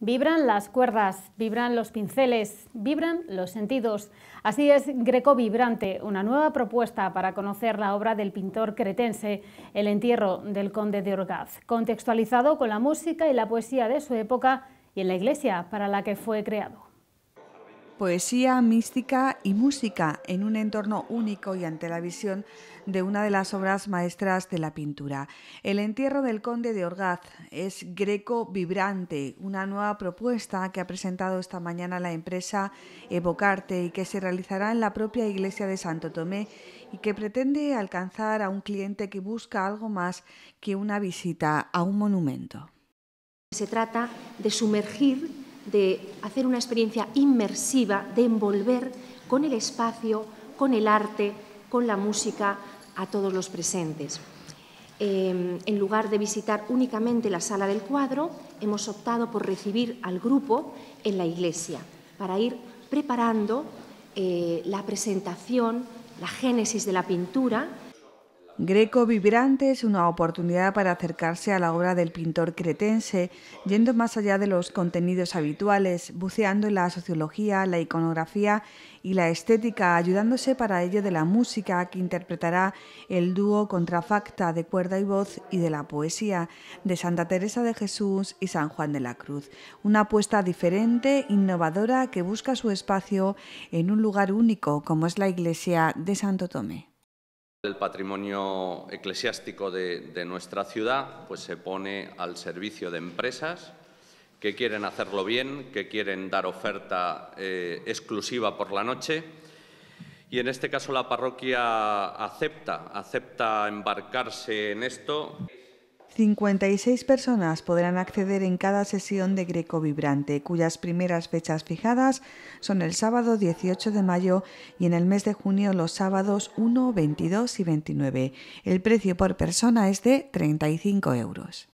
Vibran las cuerdas, vibran los pinceles, vibran los sentidos. Así es Greco Vibrante, una nueva propuesta para conocer la obra del pintor cretense, El entierro del conde de Orgaz, contextualizado con la música y la poesía de su época y en la iglesia para la que fue creado poesía, mística y música en un entorno único y ante la visión de una de las obras maestras de la pintura. El entierro del conde de Orgaz es Greco Vibrante, una nueva propuesta que ha presentado esta mañana la empresa Evocarte y que se realizará en la propia iglesia de Santo Tomé y que pretende alcanzar a un cliente que busca algo más que una visita a un monumento. Se trata de sumergir de hacer una experiencia inmersiva, de envolver con el espacio, con el arte, con la música a todos los presentes. Em, en lugar de visitar únicamente la sala del cuadro, hemos optado por recibir al grupo en la iglesia para ir preparando eh, la presentación, la génesis de la pintura Greco Vibrante es una oportunidad para acercarse a la obra del pintor cretense, yendo más allá de los contenidos habituales, buceando en la sociología, la iconografía y la estética, ayudándose para ello de la música que interpretará el dúo contrafacta de cuerda y voz y de la poesía de Santa Teresa de Jesús y San Juan de la Cruz. Una apuesta diferente, innovadora, que busca su espacio en un lugar único como es la iglesia de Santo Tomé el patrimonio eclesiástico de, nuestra ciudad pues se pone al servicio de empresas que quieren hacerlo bien, que quieren dar oferta eh, exclusiva por la noche. Y en este caso la parroquia acepta, acepta embarcarse en esto. 56 personas podrán acceder en cada sesión de Greco Vibrante, cuyas primeras fechas fijadas son el sábado 18 de mayo y en el mes de junio los sábados 1, 22 y 29. El precio por persona es de 35 euros.